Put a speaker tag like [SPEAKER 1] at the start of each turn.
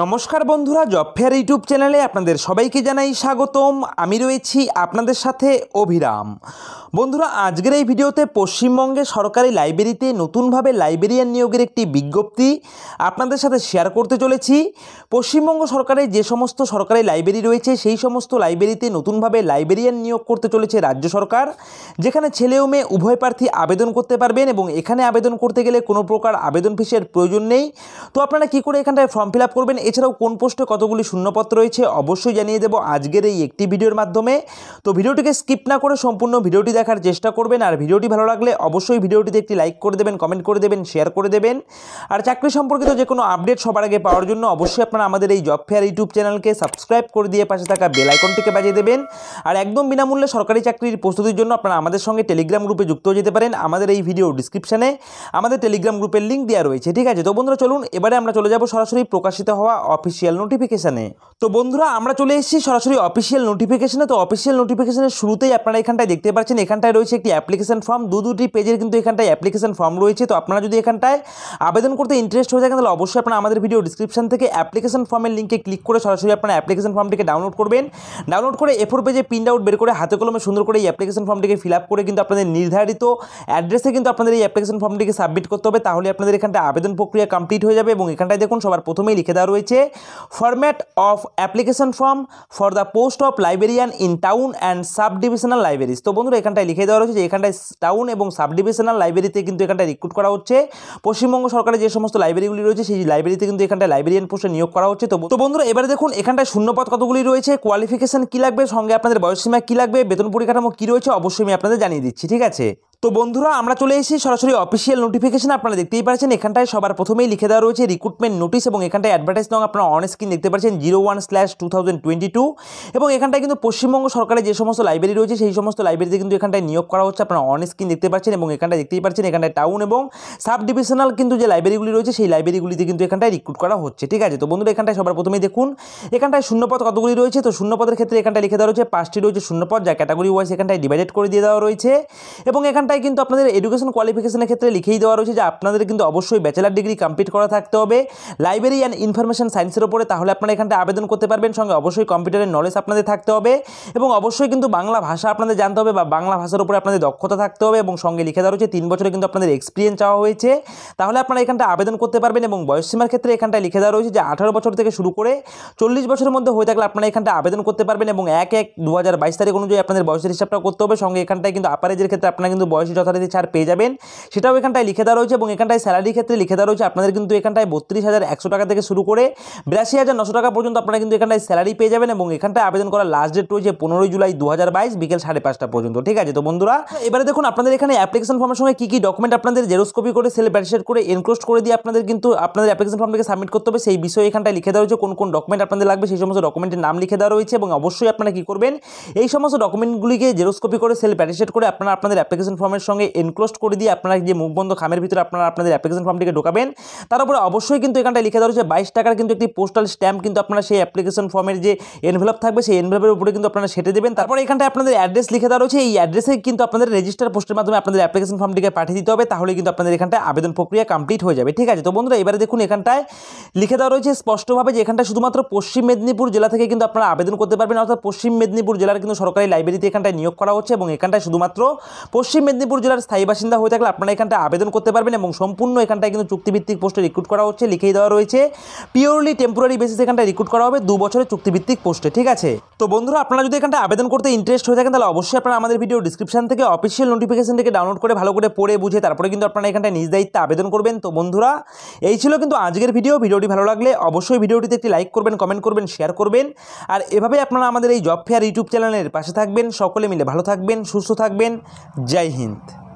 [SPEAKER 1] নমস্কার বন্ধুরা job fair YouTube চ্যানেলে আপনাদের সবাইকে জানাই স্বাগতম আমি রয়েছি আপনাদের সাথে অভিরাম বন্ধুরা আজকের এই ভিডিওতে পশ্চিমবঙ্গে সরকারি লাইব্রেরিতে নতুনভাবে লাইব্রেরিয়ান নিয়োগের একটি বিজ্ঞপ্তি আপনাদের সাথে শেয়ার করতে চলেছি পশ্চিমবঙ্গ সরকারের যে সমস্ত সরকারি লাইব্রেরি রয়েছে সেই সমস্ত লাইব্রেরিতে নতুনভাবে লাইব্রেরিয়ান নিয়োগ করতে চলেছে রাজ্য সরকার যেখানে ছেলে ও মেয়ে উভয় প্রার্থী আবেদন করতে পারবেন এবং এখানে আবেদন করতে গেলে কোনো প্রকার আবেদন ফিসের প্রয়োজন নেই তো আপনারা কি করে এখানটায় ফর্ম ফিল আপ করবেন এছাড়াও কোন পোস্টে কতগুলি শূন্যপত্র রয়েছে অবশ্যই জানিয়ে দেবো আজকের এই একটি ভিডিওর মাধ্যমে তো ভিডিওটিকে স্কিপ না করে সম্পূর্ণ ভিডিওটি দেখার চেষ্টা করবেন আর ভিডিওটি ভালো লাগলে অবশ্যই ভিডিওটিতে একটি লাইক করে দেবেন কমেন্ট করে দেবেন শেয়ার করে দেবেন আর চাকরি সম্পর্কিত যে কোনো আপডেট সবার আগে পাওয়ার জন্য অবশ্যই আপনারা আমাদের এই জব ফেয়ার ইউটিউব চ্যানেলকে সাবস্ক্রাইব করে দিয়ে পাশে থাকা বেল আইকনটিকে বাজিয়ে দেবেন আর একদম বিনামূল্যে সরকারি চাকরির প্রস্তুতির জন্য আপনারা আমাদের সঙ্গে টেলিগ্রাম গ্রুপে যুক্ত হয়ে যেতে পারেন আমাদের এই ভিডিও ডিসক্রিপশানে আমাদের টেলিগ্রাম গ্রুপের লিঙ্ক দেওয়া রয়েছে ঠিক আছে তো বন্ধুরা চলুন এবারে আমরা চলে যাব সরাসরি প্রকাশিত হওয়া অফিসিয়াল নোটিফিকেশানে তো বন্ধুরা আমরা চলে এসেছি সরাসরি অফিসিয়াল নোটিফিকেশানে তো অফিসিয়াল নোটিফিকেশানের শুরুতেই আপনারা এখানটায় দেখতে পাচ্ছেন এখানটায় রয়েছে একটি অ্যাপ্লিকেশন ফর্ম দু দুটি পেজের কিন্তু এখানটায় অ্যাপ্লিকেশন ফর্ম রয়েছে তো আপনারা যদি এখানটায় আবেদন করতে ইন্টারেস্ট হয়ে থাকেন তাহলে অবশ্যই আপনারা আমাদের ভিডিও ডিসক্রিপশন থেকে অ্যাপ্লিকেশন ফর্মের লিঙ্কে ক্লিক করে সরাসরি আপনারা অ্যাপ্লিকেশন ফর্মটিকে ডাউনলোড করবেন ডাউনলোড করে এফোর পেজে প্রিন্ট আউট বের করে হাতে কলমে সুন্দর করে এই অ্যাপ্লিকেশন ফর্মটিকে ফিল আপ করে কিন্তু আপনাদের নির্ধারিত অ্যাড্রেসে কিন্তু আপনাদের এই অ্যাপ্লিকেশন ফর্মটিকে সাবমিট করতে হবে তাহলে আপনাদের এখানটা আবেদন প্রক্রিয়া কমপ্লিট হয়ে যাবে এবং এখানটায় দেখুন সবার প্রথমেই লিখে দেওয়া রয়েছে format of application form for the post of librarian in town and sub divisional libraries তো বন্ধুরা এখানটায় লিখে দেওয়া রয়েছে যে এখানটায় টাউন এবং সাব ডিভিশনাল লাইব্রেরিতে কিন্তু এখানটায় রিক্রুট করা হচ্ছে পশ্চিমবঙ্গ সরকারের যে সমস্ত লাইব্রেরিগুলি রয়েছে সেই লাইব্রেরিতে কিন্তু এখানটায় লাইব্রেরিয়ান পোস্টে নিয়োগ করা হচ্ছে তো বন্ধুরা এবারে দেখুন এখানটায় শূন্যপদ কতগুলি রয়েছে কোয়ালিফিকেশন কী লাগবে সঙ্গে আপনাদের বয়সসীমা কী লাগবে বেতন পরিকাঠামো কী রয়েছে অবশ্যই আমি আপনাদের জানিয়ে দিচ্ছি ঠিক আছে তো বন্ধুরা আমরা চলে এসেছি সরাসরি অফিসিয়াল নোটিফিকেশন আপনারা দেখতেই পাচ্ছেন এখানটায় সবার প্রথমেই লিখে দেওয়া রয়েছে রিক্রুটমেন্ট নোটিশ এবং এখানটায় আঠাশ নং আপনারা অন স্ক্রিন দেখতে পাচ্ছেন zero one slash two thousand twenty two এবং এখানটায় কিন্তু পশ্চিমবঙ্গ সরকারের যে সমস্ত লাইব্রেরি রয়েছে সেই সমস্ত লাইব্রেরিতে কিন্তু এখানটায় নিয়োগ করা হচ্ছে আপনারা অন স্ক্রিন দেখতে পাচ্ছেন এবং এখানটায় দেখতেই পাচ্ছেন এখানটায় টাউন এবং সাব ডিভিশনাল কিন্তু যে লাইব্রেরিগুলি রয়েছে সেই লাইব্রেরিগুলিতে কিন্তু এখানটায় রিক্রুট করা হচ্ছে ঠিক আছে তো বন্ধুরা এখানটায় সবার প্রথমেই দেখুন এখানটায় শূন্যপদ কতগুলি রয়েছে তো শূন্যপদের ক্ষেত্রে এখানটায় লিখে দেওয়া রয়েছে পাঁচটি রয়েছে শূন্যপদ যা ক্যাটাগরি ওয়াইজ এখানটায় ডিভাইডেড করে দিয়ে দেওয়া রয়েছে এবং এখানটায় কিন্তু আপনাদের এডুকেশন কোয়ালিফিকেশনের ক্ষেত্রে লিখেই দেওয়া রয়েছে যে আপনাদের কিন্তু অবশ্যই ব্যাচেলার ডিগ্রি কমপ্লিট করা থাকতে হবে লাইব্রেরি অ্যান্ড ইনফরমেশন ইনফরমেশন সায়েন্সের ওপরে তাহলে আপনারা এখানটা আবেদন করতে পারবেন সঙ্গে অবশ্যই কম্পিউটারের নলেজ আপনাদের থাকতে হবে এবং অবশ্যই কিন্তু বাংলা ভাষা আপনাদের জানতে হবে বা বাংলা ভাষার উপরে আপনাদের দক্ষতা থাকতে হবে এবং সঙ্গে লিখে দেওয়া রয়েছে তিন বছরে কিন্তু আপনাদের এক্সপিরিয়েন্স চাওয়া হয়েছে তাহলে আপনারা এখানটা আবেদন করতে পারবেন এবং বয়সসীমার ক্ষেত্রে এখানটা লিখে দেওয়া রয়েছে যে আঠারো বছর থেকে শুরু করে চল্লিশ বছরের মধ্যে হয়ে থাকলে আপনারা এখানটা আবেদন করতে পারবেন এবং এক এক দু তারিখ অনুযায়ী আপনাদের বয়সের হিসাবটা করতে হবে সঙ্গে এখানটায় কিন্তু আপারেজের ক্ষেত্রে আপনারা কিন্তু বয়সী যথারীতি ছাড় পেয়ে যাবেন সেটাও এখানটায় লিখে দেওয়া রয়েছে এবং এখানটায় স্যালারির ক্ষেত্রে লিখে দেওয়া রয়েছে আপনাদের কিন্তু এখানটায় বত্রিশ হাজার একশো টাকা থেকে শুরু করে করে বিরাশি হাজার নশো টাকা পর্যন্ত আপনারা কিন্তু এখানটায় স্যালারি পেয়ে যাবেন এবং এখানটা আবেদন করার লাস্ট ডেট রয়েছে পনেরোই জুলাই দু বিকেল সাড়ে পাঁচটা পর্যন্ত ঠিক আছে তো বন্ধুরা এবারে দেখুন আপনাদের এখানে অ্যাপ্লিকেশন ফর্মের সঙ্গে কী কী ডকুমেন্ট আপনাদের জেরোস্কপি করে সেলে ব্যারিসেট করে এনক্লোজ করে দিয়ে আপনাদের কিন্তু আপনাদের অ্যাপ্লিকেশন ফর্মটাকে সাবমিট করতে হবে সেই বিষয়ে এখানটায় লিখে দেওয়া রয়েছে কোন কোন ডকুমেন্ট আপনাদের লাগবে সেই সমস্ত ডকুমেন্টের নাম লিখে দেওয়া রয়েছে এবং অবশ্যই আপনারা কী করবেন এই সমস্ত ডকুমেন্টগুলিকে জেরোস্কপি করে সেল ব্যারিসেট করে আপনারা আপনাদের অ্যাপ্লিকেশন ফর্মের সঙ্গে এনক্লোজ করে দিয়ে আপনারা যে মুখবন্ধ খামের ভিতরে আপনারা আপনাদের অ্যাপ্লিকেশন ফর্মটিকে ঢোকাবেন তার উপরে অবশ্যই কিন্তু এখানটায় লিখে দেওয়া রয়েছে বাইশ টাকা টাকার কিন্তু একটি পোস্টাল স্ট্যাম্প কিন্তু আপনারা সেই অ্যাপ্লিকেশন ফর্মের যে এনভেলপ থাকবে সেই এনভেলপের উপরে কিন্তু আপনারা সেটে দেবেন তারপর এখানটায় আপনাদের অ্যাড্রেস লিখে দেওয়া রয়েছে এই অ্যাড্রেসে কিন্তু আপনাদের রেজিস্টার পোস্টের মাধ্যমে আপনাদের অ্যাপ্লিকেশন ফর্মটিকে পাঠিয়ে দিতে হবে তাহলে কিন্তু আপনাদের এখানটায় আবেদন প্রক্রিয়া কমপ্লিট হয়ে যাবে ঠিক আছে তো বন্ধুরা এবারে দেখুন এখানটায় লিখে দেওয়া রয়েছে স্পষ্টভাবে যে এখানটা শুধুমাত্র পশ্চিম মেদিনীপুর জেলা থেকে কিন্তু আপনারা আবেদন করতে পারবেন অর্থাৎ পশ্চিম মেদিনীপুর জেলার কিন্তু সরকারি লাইব্রেরিতে এখানটায় নিয়োগ করা হচ্ছে এবং এখানটায় শুধুমাত্র পশ্চিম মেদিনীপুর জেলার স্থায়ী বাসিন্দা হয়ে থাকলে আপনারা এখানটায় আবেদন করতে পারবেন এবং সম্পূর্ণ এখানটায় কিন্তু চুক্তিভিত্তিক পোস্টে রিক্রুট করা হচ্ছে লিখেই দেওয়া রয়েছে পিওরলি টেম্পোরারি বেসিস এখানটায় রিক্রুট করা হবে দু বছরের চুক্তিভিত্তিক পোস্টে ঠিক আছে তো বন্ধুরা আপনারা যদি এখানটা আবেদন করতে ইন্টারেস্ট হয়ে থাকেন তাহলে অবশ্যই আপনারা আমাদের ভিডিও ডিসক্রিপশন থেকে অফিসিয়াল নোটিফিকেশন থেকে ডাউনলোড করে ভালো করে পড়ে বুঝে তারপরে কিন্তু আপনারা এখানটা নিজ দায়িত্বে আবেদন করবেন তো বন্ধুরা এই ছিল কিন্তু আজকের ভিডিও ভিডিওটি ভালো লাগলে অবশ্যই ভিডিওটিতে একটি লাইক করবেন কমেন্ট করবেন শেয়ার করবেন আর এভাবে আপনারা আমাদের এই জব ফেয়ার ইউটিউব চ্যানেলের পাশে থাকবেন সকলে মিলে ভালো থাকবেন সুস্থ থাকবেন জয় হিন্দ